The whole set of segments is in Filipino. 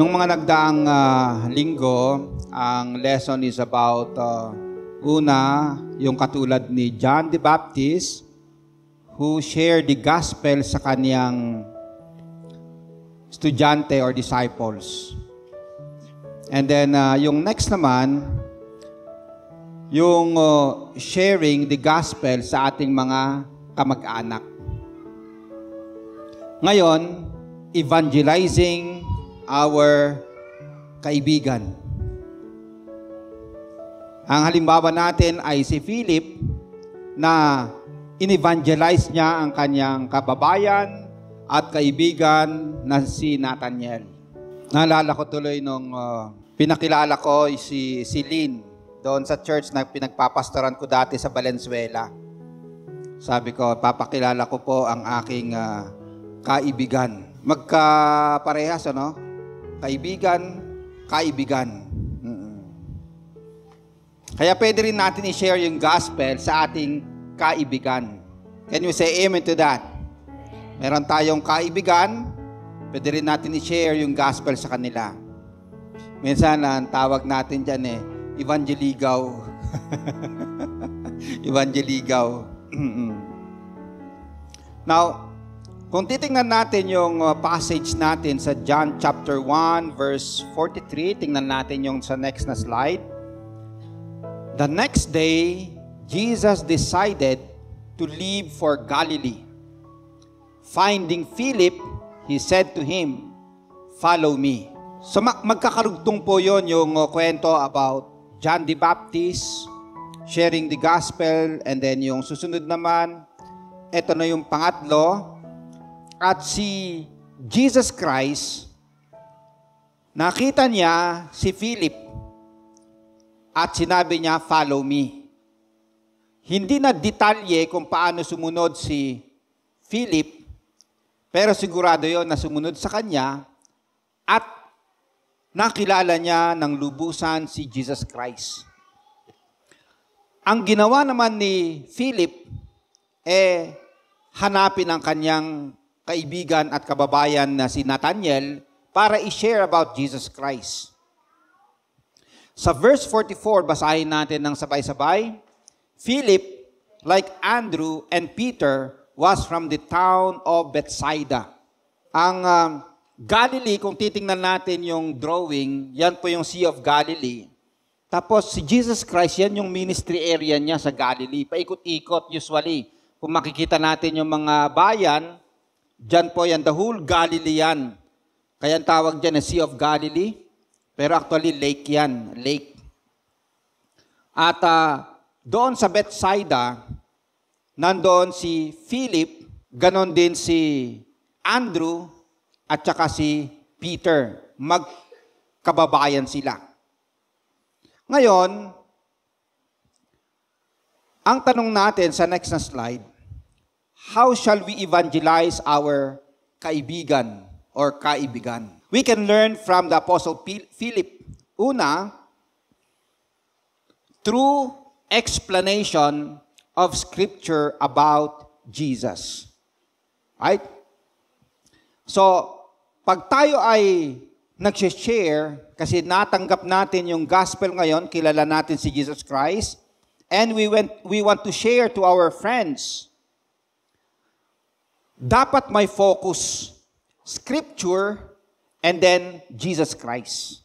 Nung mga nagdaang uh, linggo, ang lesson is about uh, una, yung katulad ni John the Baptist who shared the gospel sa kaniyang estudyante or disciples. And then uh, yung next naman, yung uh, sharing the gospel sa ating mga kamag-anak. Ngayon, evangelizing our kaibigan. Ang halimbawa natin ay si Philip na inevangelize niya ang kanyang kababayan at kaibigan na si Nathaniel. Naalala ko tuloy nung uh, pinakilala ko si, si Lynn doon sa church na pinagpapastoran ko dati sa Valenzuela. Sabi ko, papakilala ko po ang aking uh, kaibigan. Magkaparehas, ano? kaibigan, kaibigan. mm Kaya pwede rin natin i-share yung gospel sa ating kaibigan. Can you say amen to that? Meron tayong kaibigan, pwede rin natin i-share yung gospel sa kanila. Minsan, ah, ang tawag natin dyan eh, evangeligaw. evangeligaw. Now, kung titingnan natin yung uh, passage natin sa John chapter 1 verse 43, tingnan natin yung sa next na slide. The next day, Jesus decided to leave for Galilee. Finding Philip, he said to him, "Follow me." So magkakarugtong po 'yon yung uh, kwento about John the Baptist sharing the gospel and then yung susunod naman, ito na yung pangatlo, at si Jesus Christ, nakita niya si Philip at sinabi niya, follow me. Hindi na detalye kung paano sumunod si Philip, pero sigurado yon na sumunod sa kanya at nakilala niya ng lubusan si Jesus Christ. Ang ginawa naman ni Philip, eh, hanapin ang kanyang kaibigan at kababayan na si Nathaniel para i-share about Jesus Christ. Sa verse 44, basahin natin ng sabay-sabay. Philip, like Andrew and Peter, was from the town of Bethsaida. Ang um, Galilee, kung titingnan natin yung drawing, yan po yung Sea of Galilee. Tapos si Jesus Christ, yan yung ministry area niya sa Galilee. Paikot-ikot usually. Kung makikita natin yung mga bayan, Diyan po yan, the whole Galilean. Kaya ang tawag dyan na Sea of Galilee. Pero actually, lake yan. Lake. At uh, doon sa Bethsaida, nandoon si Philip, ganon din si Andrew, at saka si Peter. Magkababayan sila. Ngayon, ang tanong natin sa next na slide, how shall we evangelize our kaibigan or kaibigan? We can learn from the Apostle Philip. Una, through explanation of Scripture about Jesus. Right? So, pag tayo ay nag-share, kasi natanggap natin yung gospel ngayon, kilala natin si Jesus Christ, and we, went, we want to share to our friends dapat may focus scripture and then Jesus Christ.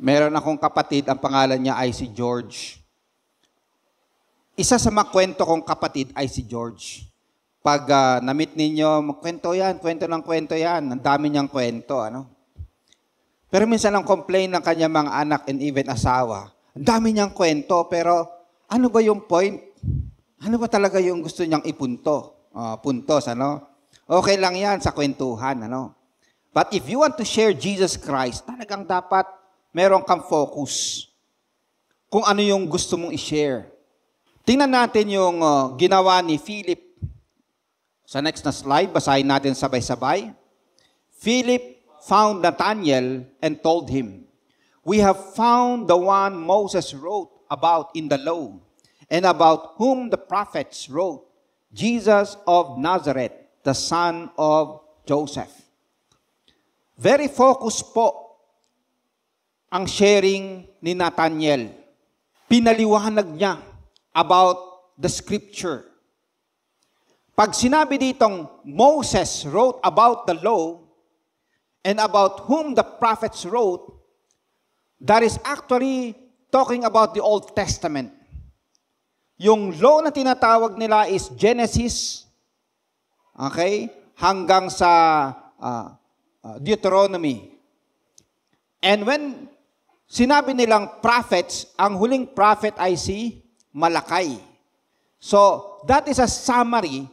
Meron akong kapatid, ang pangalan niya ay si George. Isa sa makwento kong kapatid ay si George. Pag uh, ah, na ninyo, kwento yan, kwento ng kwento yan. Ang dami niyang kwento, ano? Pero minsan ang complain ng kanya mga anak and even asawa, ang dami niyang kwento, pero ano ba yung point? Ano ba talaga yung gusto niyang ipunto? Uh, puntos, ano? Okay lang yan sa kwentuhan, ano? But if you want to share Jesus Christ, talagang dapat meron kang focus kung ano yung gusto mong i-share. Tingnan natin yung uh, ginawa ni Philip. Sa next na slide, basahin natin sabay-sabay. Philip found Nathanael and told him, We have found the one Moses wrote about in the law, and about whom the prophets wrote, Jesus of Nazareth, the son of Joseph. Very focused po ang sharing ni Nathaniel. Pinaliwanag niya about the scripture. Pag sinabi ditong Moses wrote about the law and about whom the prophets wrote, that is actually talking about the Old Testament. Yung law na tinatawag nila is Genesis, okay, hanggang sa uh, Deuteronomy. And when sinabi nilang prophets, ang huling prophet ay si Malakay. So, that is a summary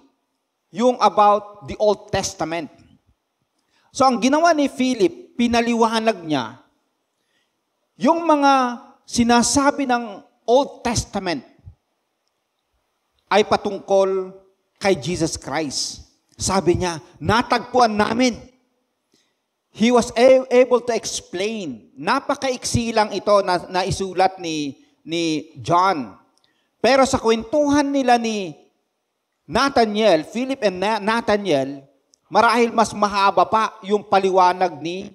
yung about the Old Testament. So, ang ginawa ni Philip, pinaliwanag niya yung mga sinasabi ng Old Testament ay patungkol kay Jesus Christ. Sabi niya, natagpuan namin. He was able to explain. Napakaiksi lang ito na, na isulat ni, ni John. Pero sa kwentuhan nila ni Nathaniel, Philip and Nathaniel, marahil mas mahaba pa yung paliwanag ni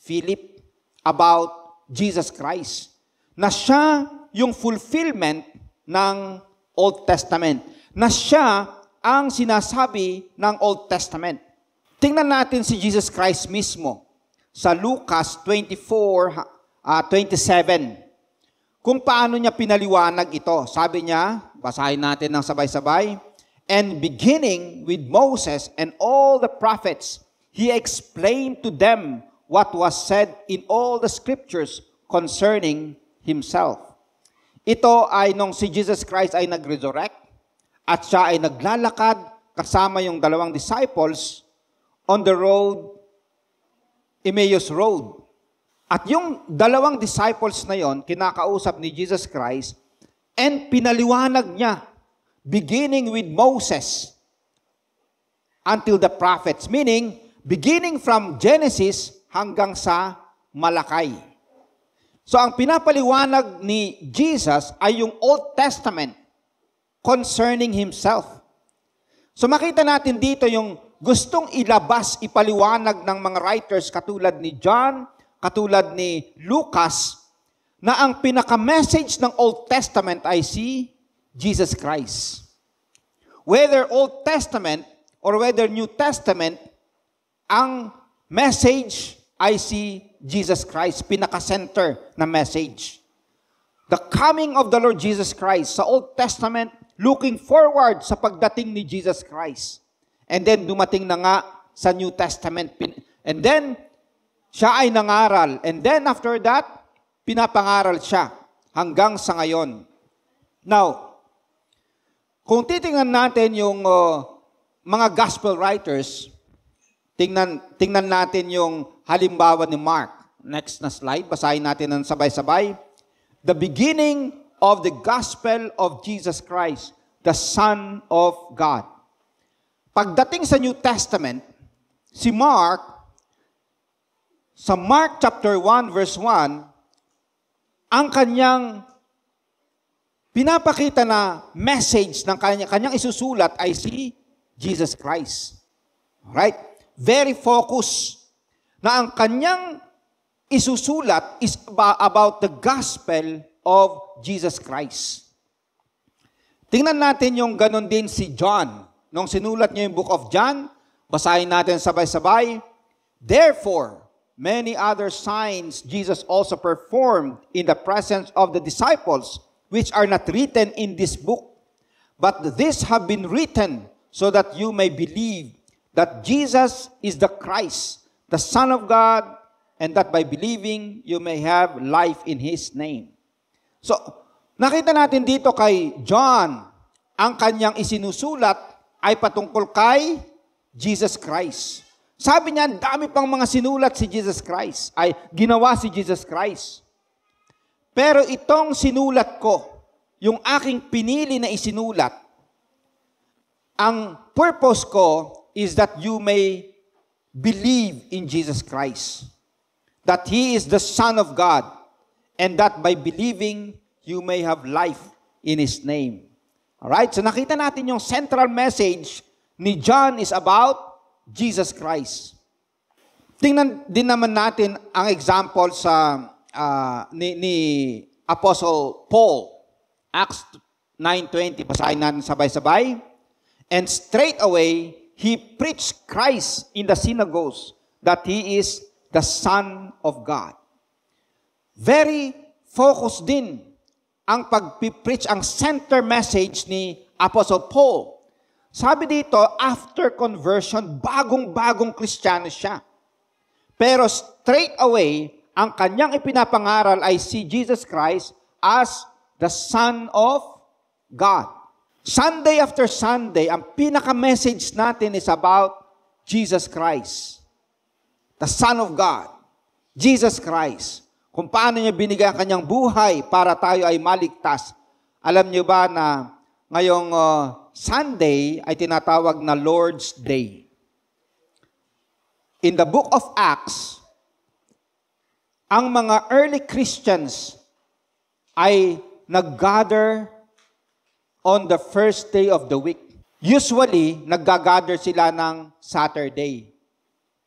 Philip about Jesus Christ. Na siya yung fulfillment ng Old Testament, na siya ang sinasabi ng Old Testament. Tingnan natin si Jesus Christ mismo sa Lucas 24, uh, 27. Kung paano niya pinaliwanag ito. Sabi niya, basahin natin ng sabay-sabay. And beginning with Moses and all the prophets, he explained to them what was said in all the scriptures concerning himself. Ito ay nung si Jesus Christ ay nag-resurrect at siya ay naglalakad kasama yung dalawang disciples on the road, Emmaus Road. At yung dalawang disciples na yon, kinakausap ni Jesus Christ and pinaliwanag niya beginning with Moses until the prophets. Meaning, beginning from Genesis hanggang sa Malakay. So ang pinapaliwanag ni Jesus ay yung Old Testament concerning Himself. So makita natin dito yung gustong ilabas, ipaliwanag ng mga writers katulad ni John, katulad ni Lucas, na ang pinaka-message ng Old Testament ay si Jesus Christ. Whether Old Testament or whether New Testament, ang message ay si Jesus Christ, pinaka-center na message. The coming of the Lord Jesus Christ sa Old Testament, looking forward sa pagdating ni Jesus Christ. And then dumating na nga sa New Testament. And then, siya ay nangaral. And then after that, pinapangaral siya hanggang sa ngayon. Now, kung titingnan natin yung uh, mga gospel writers, tingnan, tingnan natin yung halimbawa ni Mark. Next na slide, basahin natin ng sabay-sabay. The beginning of the gospel of Jesus Christ, the Son of God. Pagdating sa New Testament, si Mark, sa Mark chapter 1 verse 1, ang kanyang pinapakita na message ng kanya, kanyang isusulat ay si Jesus Christ. Right? Very focused na ang kanyang isusulat is about the gospel of Jesus Christ. Tingnan natin yung ganun din si John. Nung sinulat niya yung book of John, basahin natin sabay-sabay. Therefore, many other signs Jesus also performed in the presence of the disciples, which are not written in this book. But these have been written so that you may believe that Jesus is the Christ, the Son of God, and that by believing you may have life in His name. So, nakita natin dito kay John, ang kanyang isinusulat ay patungkol kay Jesus Christ. Sabi niya, dami pang mga sinulat si Jesus Christ, ay ginawa si Jesus Christ. Pero itong sinulat ko, yung aking pinili na isinulat, ang purpose ko is that you may believe in Jesus Christ, that He is the Son of God, and that by believing, you may have life in His name. Alright? So nakita natin yung central message ni John is about Jesus Christ. Tingnan din naman natin ang example sa uh, ni, ni Apostle Paul. Acts 9.20, basahin natin sabay-sabay. And straight away, he preached Christ in the synagogues that he is the Son of God. Very focus din ang pag-preach, ang center message ni Apostle Paul. Sabi dito, after conversion, bagong-bagong Kristiyano siya. Pero straight away, ang kanyang ipinapangaral ay si Jesus Christ as the Son of God. Sunday after Sunday, ang pinaka-message natin is about Jesus Christ, the Son of God, Jesus Christ. Kung paano niya binigay ang kanyang buhay para tayo ay maligtas. Alam niyo ba na ngayong uh, Sunday ay tinatawag na Lord's Day. In the book of Acts, ang mga early Christians ay nag-gather on the first day of the week. Usually, nag-gather sila ng Saturday.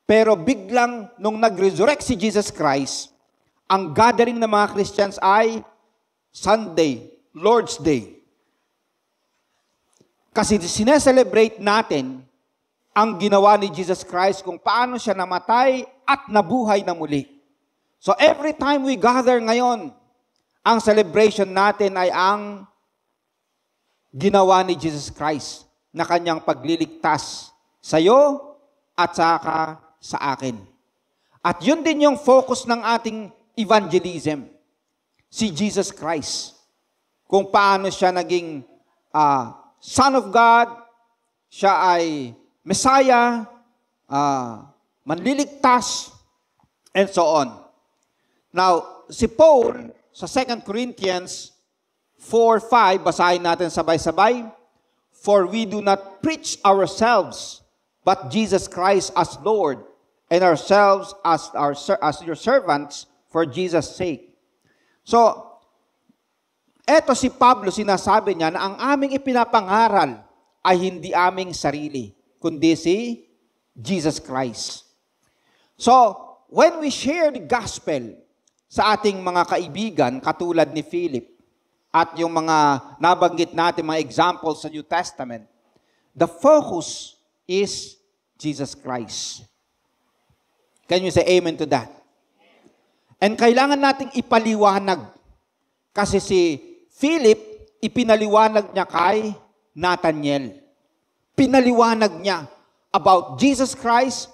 Pero biglang, nung nag-resurrect si Jesus Christ, ang gathering ng mga Christians ay Sunday, Lord's Day. Kasi sineselebrate natin ang ginawa ni Jesus Christ kung paano siya namatay at nabuhay na muli. So every time we gather ngayon, ang celebration natin ay ang ginawa ni Jesus Christ na kanyang pagliligtas sa iyo at saka sa akin. At yun din yung focus ng ating evangelism. Si Jesus Christ. Kung paano siya naging uh, Son of God, siya ay Messiah, uh, manliligtas, and so on. Now, si Paul sa 2 Corinthians 4.5, basahin natin sabay-sabay. For we do not preach ourselves, but Jesus Christ as Lord, and ourselves as, our, as your servants for Jesus' sake. So, eto si Pablo, sinasabi niya na ang aming ipinapangaral ay hindi aming sarili, kundi si Jesus Christ. So, when we share the gospel sa ating mga kaibigan, katulad ni Philip, at yung mga nabanggit natin, mga examples sa New Testament, the focus is Jesus Christ. Can you say amen to that? And kailangan nating ipaliwanag. Kasi si Philip, ipinaliwanag niya kay Nathaniel. Pinaliwanag niya about Jesus Christ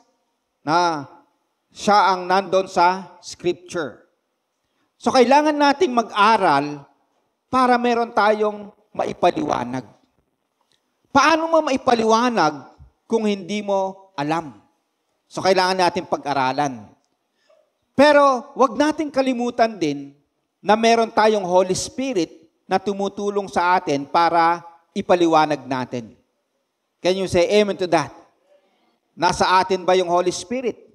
na siya ang nandon sa Scripture. So kailangan nating mag-aral para meron tayong maipaliwanag. Paano mo maipaliwanag kung hindi mo alam? So kailangan natin pag-aralan. Pero wag nating kalimutan din na meron tayong Holy Spirit na tumutulong sa atin para ipaliwanag natin. Can you say amen to that? Nasa atin ba yung Holy Spirit?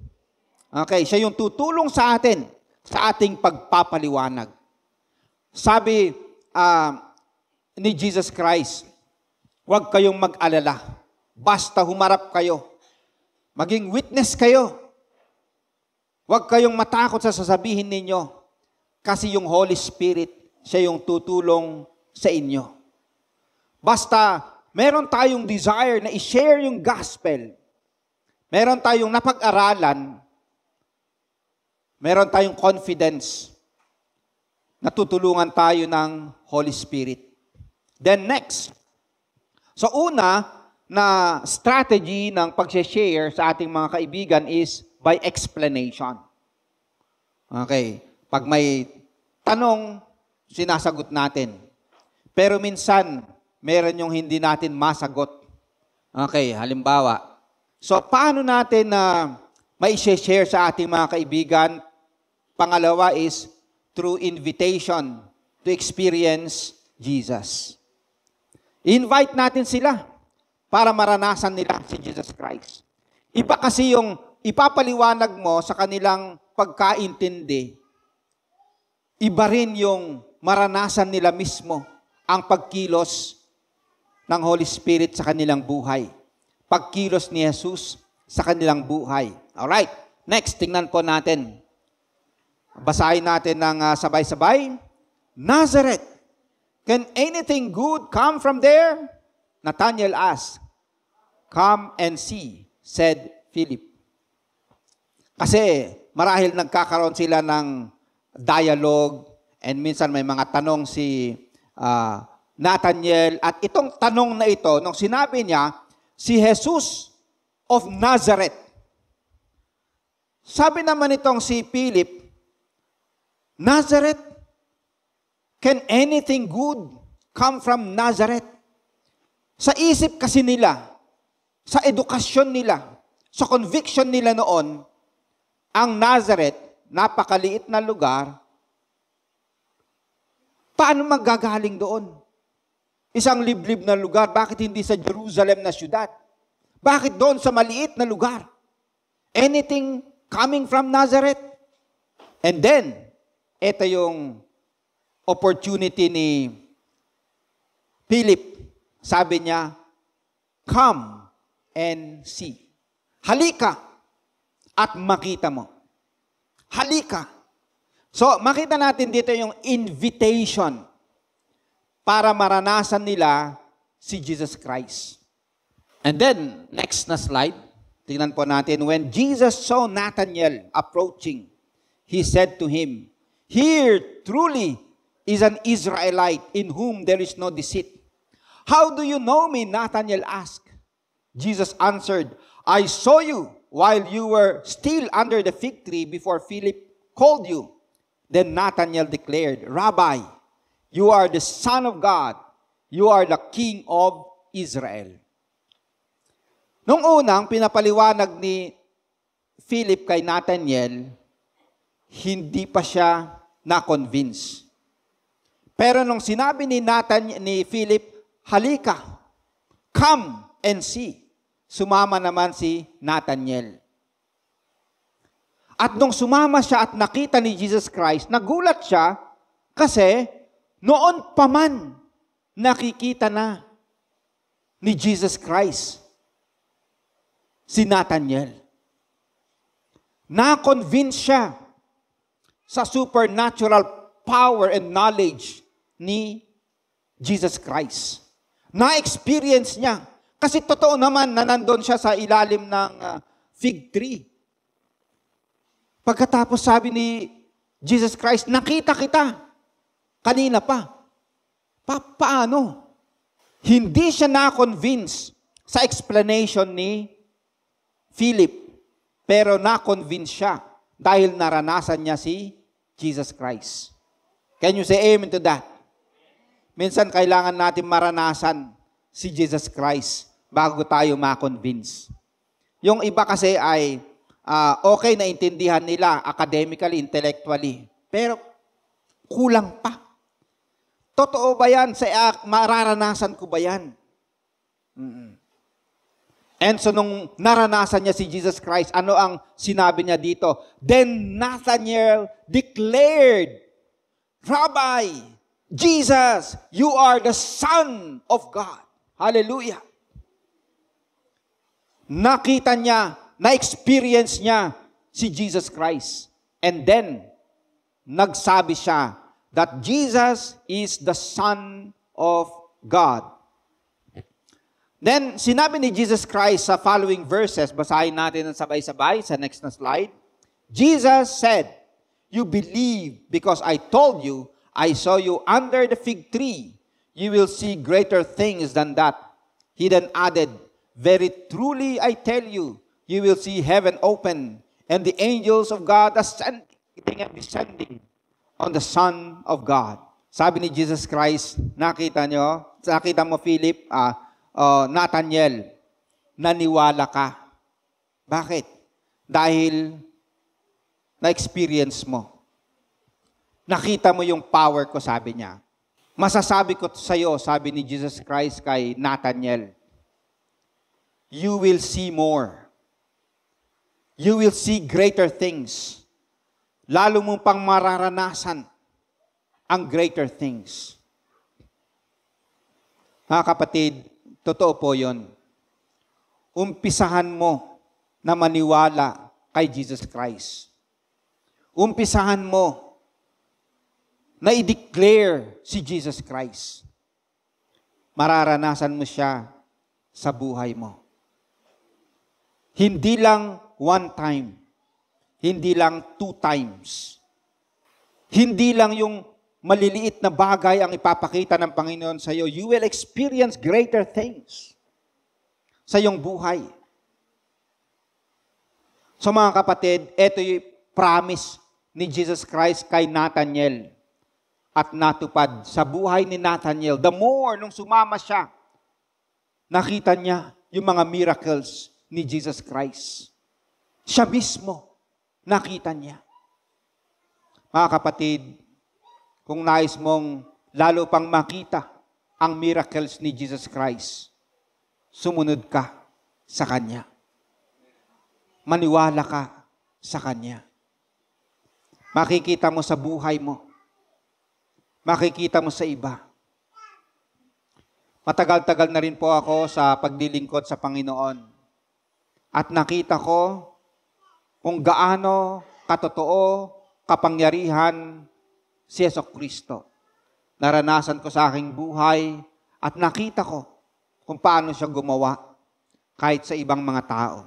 Okay, siya yung tutulong sa atin sa ating pagpapaliwanag. Sabi uh, ni Jesus Christ. Huwag kayong mag-alala. Basta humarap kayo. Maging witness kayo. Huwag kayong matakot sa sasabihin ninyo kasi yung Holy Spirit, siya yung tutulong sa inyo. Basta meron tayong desire na i-share yung gospel, meron tayong napag-aralan, meron tayong confidence natutulungan tayo ng Holy Spirit. Then next, so una na strategy ng pag-share sa ating mga kaibigan is by explanation. Okay, pag may tanong, sinasagot natin. Pero minsan, meron yung hindi natin masagot. Okay, halimbawa. So, paano natin na uh, may share sa ating mga kaibigan? Pangalawa is through invitation to experience Jesus. Invite natin sila para maranasan nila si Jesus Christ. Iba kasi yung ipapaliwanag mo sa kanilang pagkaintindi. Iba rin yung maranasan nila mismo ang pagkilos ng Holy Spirit sa kanilang buhay. Pagkilos ni Jesus sa kanilang buhay. All right. next, tingnan po natin Basahin natin ng uh, sabay-sabay. Nazareth. Can anything good come from there? Nathaniel asked. Come and see, said Philip. Kasi marahil nagkakaroon sila ng dialogue and minsan may mga tanong si uh, Nathaniel. At itong tanong na ito, nung sinabi niya, si Jesus of Nazareth. Sabi naman itong si Philip, Nazareth? Can anything good come from Nazareth? Sa isip kasi nila, sa edukasyon nila, sa conviction nila noon, ang Nazareth, napakaliit na lugar, paano magagaling doon? Isang liblib na lugar, bakit hindi sa Jerusalem na syudad? Bakit doon sa maliit na lugar? Anything coming from Nazareth? And then, ito yung opportunity ni Philip. Sabi niya, come and see. Halika at makita mo. Halika. So, makita natin dito yung invitation para maranasan nila si Jesus Christ. And then, next na slide, tingnan po natin, when Jesus saw Nathanael approaching, he said to him, Here truly is an Israelite in whom there is no deceit. How do you know me? Nathanael asked. Jesus answered, I saw you while you were still under the fig tree before Philip called you. Then Nathanael declared, Rabbi, you are the Son of God. You are the King of Israel. Nung unang pinapaliwanag ni Philip kay Nathanael, hindi pa siya na-convince. Pero nung sinabi ni Nathan, ni Philip, halika, come and see. Sumama naman si Nathaniel. At nung sumama siya at nakita ni Jesus Christ, nagulat siya kasi noon pa man nakikita na ni Jesus Christ si Nathaniel. Na-convince siya sa supernatural power and knowledge ni Jesus Christ. Na-experience niya. Kasi totoo naman na nandun siya sa ilalim ng uh, fig tree. Pagkatapos sabi ni Jesus Christ, nakita kita. Kanina pa. pa paano? Hindi siya na-convince sa explanation ni Philip. Pero na-convince siya dahil naranasan niya si Jesus Christ. Can you say amen to that? Minsan kailangan natin maranasan si Jesus Christ bago tayo ma-convince. Yung iba kasi ay uh, okay na intindihan nila academically, intellectually, pero kulang pa. Totoo ba yan? Sa, uh, mararanasan ko ba yan? Mm-mm. And so nung naranasan niya si Jesus Christ, ano ang sinabi niya dito? Then Nathaniel declared, Rabbi, Jesus, you are the Son of God. Hallelujah. Nakita niya, na-experience niya si Jesus Christ. And then, nagsabi siya that Jesus is the Son of God. Then, sinabi ni Jesus Christ sa following verses, basahin natin ng sabay-sabay sa next na slide. Jesus said, You believe because I told you, I saw you under the fig tree. You will see greater things than that. He then added, Very truly I tell you, you will see heaven open and the angels of God ascending and descending on the Son of God. Sabi ni Jesus Christ, nakita nyo, nakita mo Philip, ah, uh, Nathaniel, naniwala ka. Bakit? Dahil na-experience mo. Nakita mo yung power ko, sabi niya. Masasabi ko sa iyo, sabi ni Jesus Christ kay Nathaniel, you will see more. You will see greater things. Lalo mong pang mararanasan ang greater things. Mga kapatid, Totoo po yon. Umpisahan mo na maniwala kay Jesus Christ. Umpisahan mo na i-declare si Jesus Christ. Mararanasan mo siya sa buhay mo. Hindi lang one time. Hindi lang two times. Hindi lang yung maliliit na bagay ang ipapakita ng Panginoon sa iyo, you will experience greater things sa iyong buhay. So mga kapatid, ito yung promise ni Jesus Christ kay Nathaniel at natupad sa buhay ni Nathaniel. The more nung sumama siya, nakita niya yung mga miracles ni Jesus Christ. Siya mismo nakita niya. Mga kapatid, kung nais mong lalo pang makita ang miracles ni Jesus Christ, sumunod ka sa Kanya. Maniwala ka sa Kanya. Makikita mo sa buhay mo. Makikita mo sa iba. Matagal-tagal na rin po ako sa paglilingkod sa Panginoon. At nakita ko kung gaano katotoo kapangyarihan si Yeso Kristo. Naranasan ko sa aking buhay at nakita ko kung paano siya gumawa kahit sa ibang mga tao.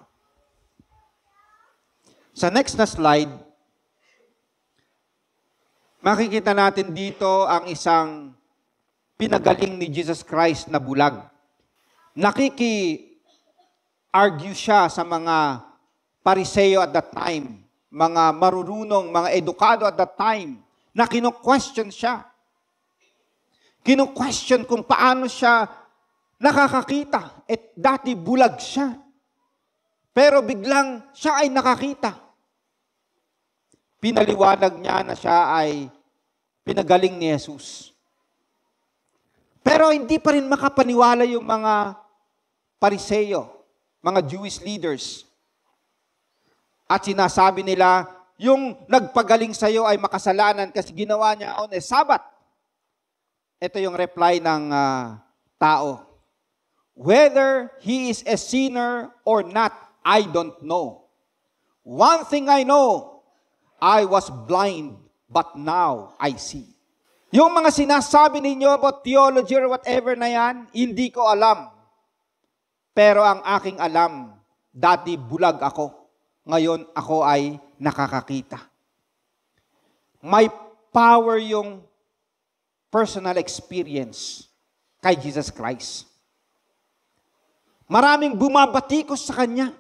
Sa next na slide, makikita natin dito ang isang pinagaling ni Jesus Christ na bulag. Nakiki-argue siya sa mga pariseo at that time, mga marurunong, mga edukado at that time, na kino-question siya. Kino-question kung paano siya nakakakita. At dati bulag siya. Pero biglang siya ay nakakita. Pinaliwanag niya na siya ay pinagaling ni Jesus. Pero hindi pa rin makapaniwala yung mga pariseyo, mga Jewish leaders. At sinasabi nila, yung nagpagaling sa iyo ay makasalanan kasi ginawa niya on a Sabbath. Ito yung reply ng uh, tao. Whether he is a sinner or not, I don't know. One thing I know, I was blind, but now I see. Yung mga sinasabi ninyo about theology or whatever na yan, hindi ko alam. Pero ang aking alam, dati bulag ako. Ngayon ako ay nakakakita. May power yung personal experience kay Jesus Christ. Maraming bumabatikos sa Kanya.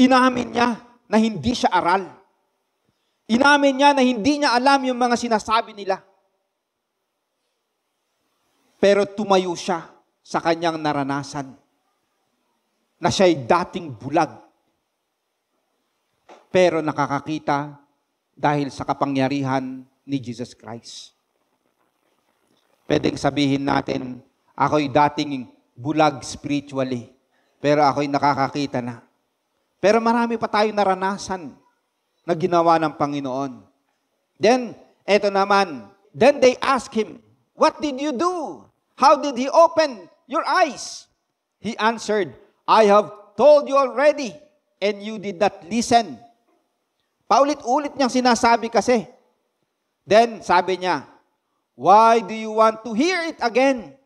Inamin niya na hindi siya aral. Inamin niya na hindi niya alam yung mga sinasabi nila. Pero tumayo siya sa kanyang naranasan na siya'y dating bulag pero nakakakita dahil sa kapangyarihan ni Jesus Christ. Pwedeng sabihin natin, ako'y dating bulag spiritually, pero ako'y nakakakita na. Pero marami pa tayong naranasan na ginawa ng Panginoon. Then, eto naman, then they ask him, What did you do? How did he open your eyes? He answered, I have told you already, and you did not listen. Paulit-ulit niyang sinasabi kasi. Then sabi niya, Why do you want to hear it again?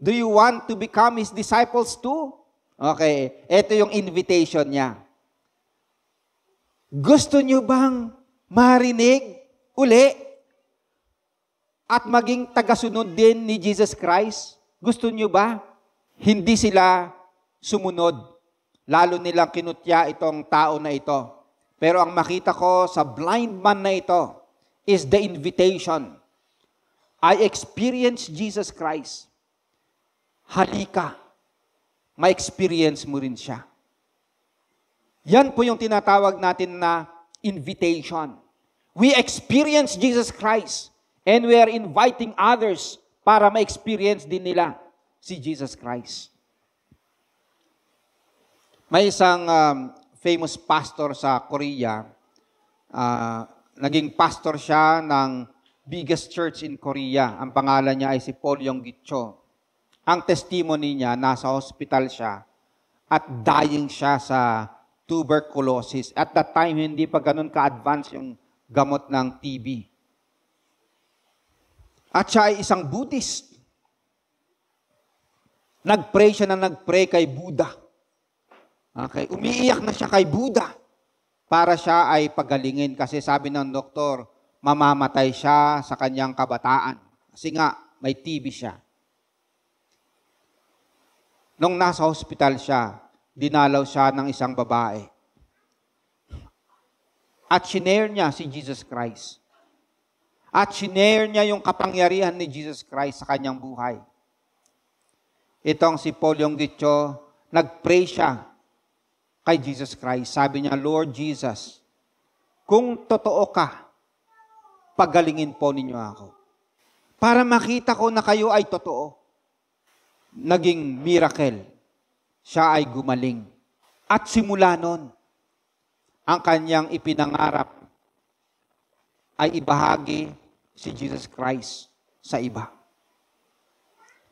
Do you want to become His disciples too? Okay, ito yung invitation niya. Gusto niyo bang marinig uli at maging tagasunod din ni Jesus Christ? Gusto niyo ba? Hindi sila sumunod. Lalo nilang kinutya itong tao na ito. Pero ang makita ko sa blind man na ito is the invitation. I experienced Jesus Christ. Halika. Ma-experience mo rin siya. Yan po yung tinatawag natin na invitation. We experience Jesus Christ and we are inviting others para ma-experience din nila si Jesus Christ. May isang um, famous pastor sa Korea. Uh, naging pastor siya ng biggest church in Korea. Ang pangalan niya ay si Paul yonggi Ang testimony niya, nasa hospital siya at dying siya sa tuberculosis. At that time, hindi pa ganun ka-advance yung gamot ng TB. At siya ay isang Buddhist. Nag-pray siya na nag-pray kay Buddha. Okay, umiiyak na siya kay Buddha para siya ay pagalingin kasi sabi ng doktor, mamamatay siya sa kanyang kabataan. Kasi nga, may TB siya. Nung nasa hospital siya, dinalaw siya ng isang babae. At sinare niya si Jesus Christ. At sinare niya yung kapangyarihan ni Jesus Christ sa kanyang buhay. Itong si Paul Yonggicho, nag-pray siya kay Jesus Christ. Sabi niya, Lord Jesus, kung totoo ka, pagalingin po ninyo ako. Para makita ko na kayo ay totoo. Naging miracle. Siya ay gumaling. At simula noon, ang kanyang ipinangarap ay ibahagi si Jesus Christ sa iba.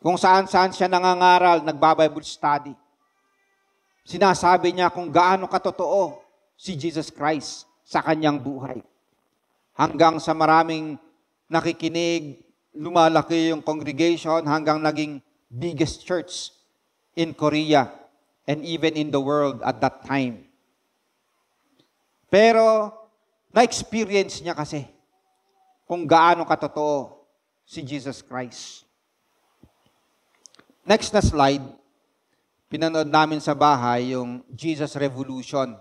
Kung saan-saan siya nangangaral, nagbabible study Sinasabi niya kung gaano katotoo si Jesus Christ sa kanyang buhay. Hanggang sa maraming nakikinig, lumalaki yung congregation hanggang naging biggest church in Korea and even in the world at that time. Pero na-experience niya kasi kung gaano katotoo si Jesus Christ. Next na slide pinanood namin sa bahay yung Jesus Revolution.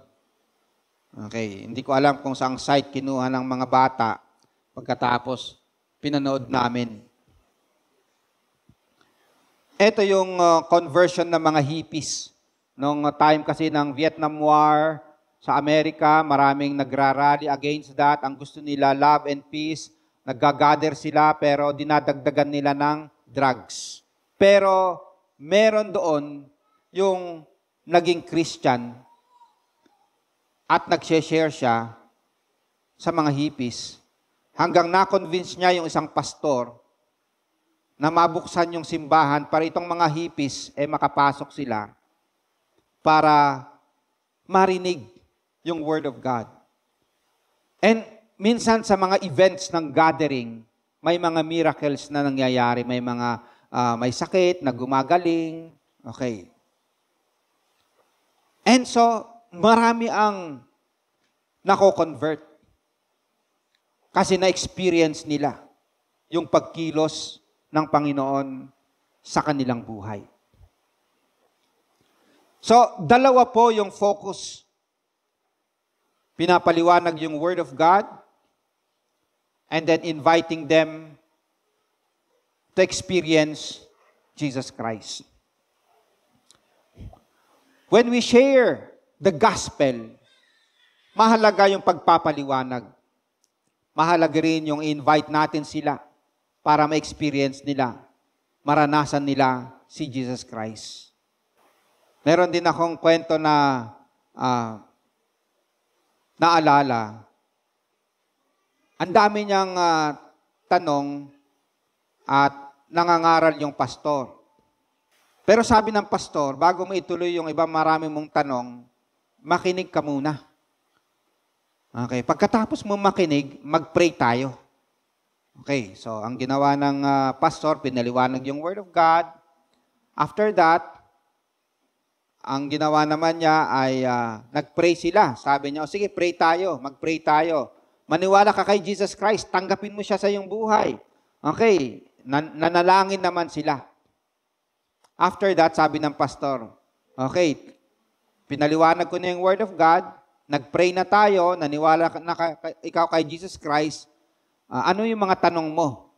Okay, hindi ko alam kung saang site kinuha ng mga bata pagkatapos pinanood namin. Ito yung uh, conversion ng mga hippies. Nung uh, time kasi ng Vietnam War sa Amerika, maraming nagrarally against that. Ang gusto nila, love and peace. Nag-gather sila pero dinadagdagan nila ng drugs. Pero meron doon yung naging Christian at nag-share siya sa mga hippies hanggang na-convince niya yung isang pastor na mabuksan yung simbahan para itong mga hippies eh makapasok sila para marinig yung Word of God. And minsan sa mga events ng gathering, may mga miracles na nangyayari, may mga uh, may sakit na gumagaling. Okay. And so, marami ang nako-convert. Kasi na-experience nila yung pagkilos ng Panginoon sa kanilang buhay. So, dalawa po yung focus. Pinapaliwanag yung Word of God and then inviting them to experience Jesus Christ. When we share the gospel, mahalaga yung pagpapaliwanag. Mahalaga rin yung invite natin sila para ma-experience nila, maranasan nila si Jesus Christ. Meron din akong kwento na uh, naalala. Ang dami niyang uh, tanong at nangangaral yung pastor. Pero sabi ng pastor, bago mo ituloy yung iba marami mong tanong, makinig ka muna. Okay, pagkatapos mo makinig, mag-pray tayo. Okay, so ang ginawa ng uh, pastor, pinaliwanag yung Word of God. After that, ang ginawa naman niya ay uh, nag-pray sila. Sabi niya, o sige, pray tayo, mag-pray tayo. Maniwala ka kay Jesus Christ, tanggapin mo siya sa iyong buhay. Okay, Nan- nanalangin naman sila. After that, sabi ng pastor, okay, pinaliwanag ko na yung Word of God, nagpray na tayo, naniwala ka, na ka, ikaw kay Jesus Christ, uh, ano yung mga tanong mo?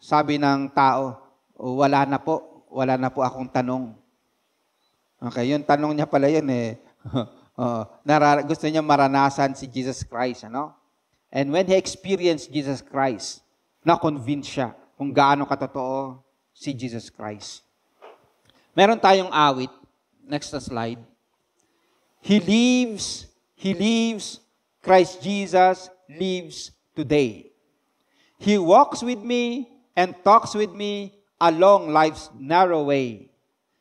Sabi ng tao, wala na po, wala na po akong tanong. Okay, yung tanong niya pala yun eh. uh, nara- gusto niya maranasan si Jesus Christ, ano? And when he experienced Jesus Christ, na-convince siya kung gaano katotoo si Jesus Christ. Meron tayong awit. Next na slide. He lives, He lives, Christ Jesus lives today. He walks with me and talks with me along life's narrow way.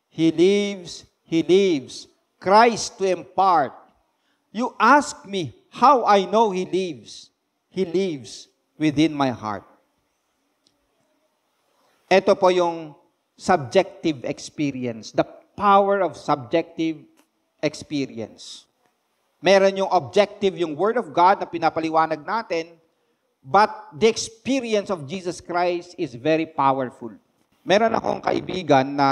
He lives, He lives, Christ to impart. You ask me how I know He lives. He lives within my heart. Ito po yung subjective experience, the power of subjective experience. Meron yung objective, yung Word of God na pinapaliwanag natin, but the experience of Jesus Christ is very powerful. Meron akong kaibigan na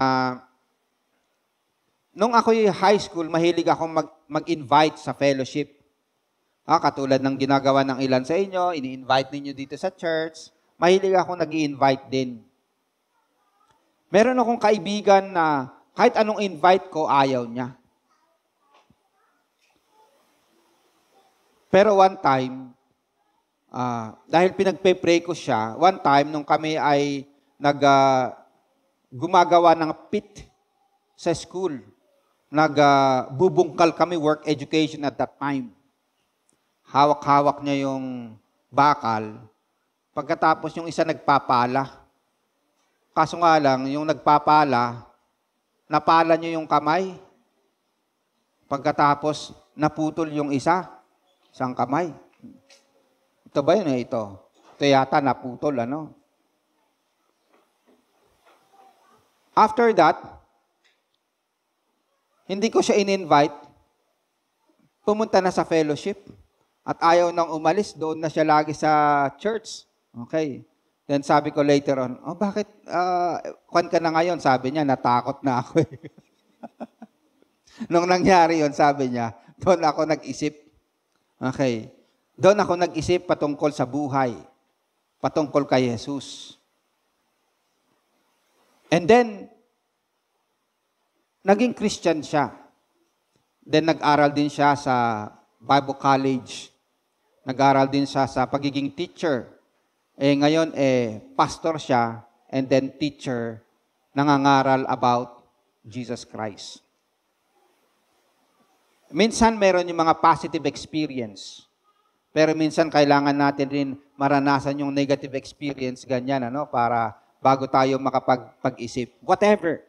nung ako'y high school, mahilig akong mag, mag-invite sa fellowship. Ah, katulad ng ginagawa ng ilan sa inyo, ini-invite ninyo dito sa church. Mahilig ako nag invite din Meron akong kaibigan na kahit anong invite ko, ayaw niya. Pero one time, uh, dahil pinagpe-pray ko siya, one time nung kami ay nag, uh, gumagawa ng pit sa school, nagbubungkal ah, uh, kami work education at that time. Hawak-hawak niya yung bakal. Pagkatapos yung isa nagpapala. Kaso nga lang, yung nagpapala, napala nyo yung kamay. Pagkatapos, naputol yung isa, isang kamay. Ito ba yun eh, ito? Ito yata naputol, ano? After that, hindi ko siya in-invite. Pumunta na sa fellowship. At ayaw nang umalis. Doon na siya lagi sa church. Okay. Then sabi ko later on, oh bakit uh, kwan ka na ngayon? Sabi niya, natakot na ako. Eh. Nung nangyari yon sabi niya, doon ako nag-isip. Okay. Doon ako nag-isip patungkol sa buhay. Patungkol kay Jesus. And then, naging Christian siya. Then nag-aral din siya sa Bible College. Nag-aral din siya sa pagiging teacher eh ngayon eh pastor siya and then teacher nangangaral about Jesus Christ. Minsan meron yung mga positive experience. Pero minsan kailangan natin rin maranasan yung negative experience ganyan ano para bago tayo makapag-isip. Whatever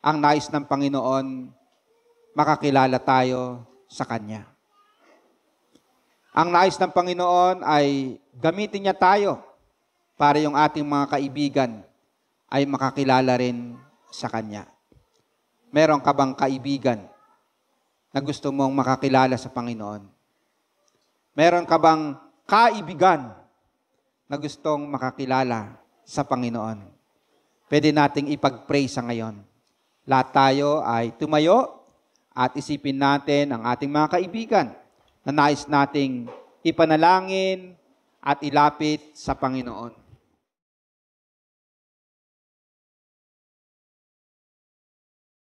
ang nais ng Panginoon, makakilala tayo sa Kanya. Ang nais ng Panginoon ay gamitin niya tayo para yung ating mga kaibigan ay makakilala rin sa Kanya. Meron ka bang kaibigan na gusto mong makakilala sa Panginoon? Meron ka bang kaibigan na gustong makakilala sa Panginoon? Pwede nating ipag-pray sa ngayon. Lahat tayo ay tumayo at isipin natin ang ating mga kaibigan na nais nating ipanalangin at ilapit sa Panginoon.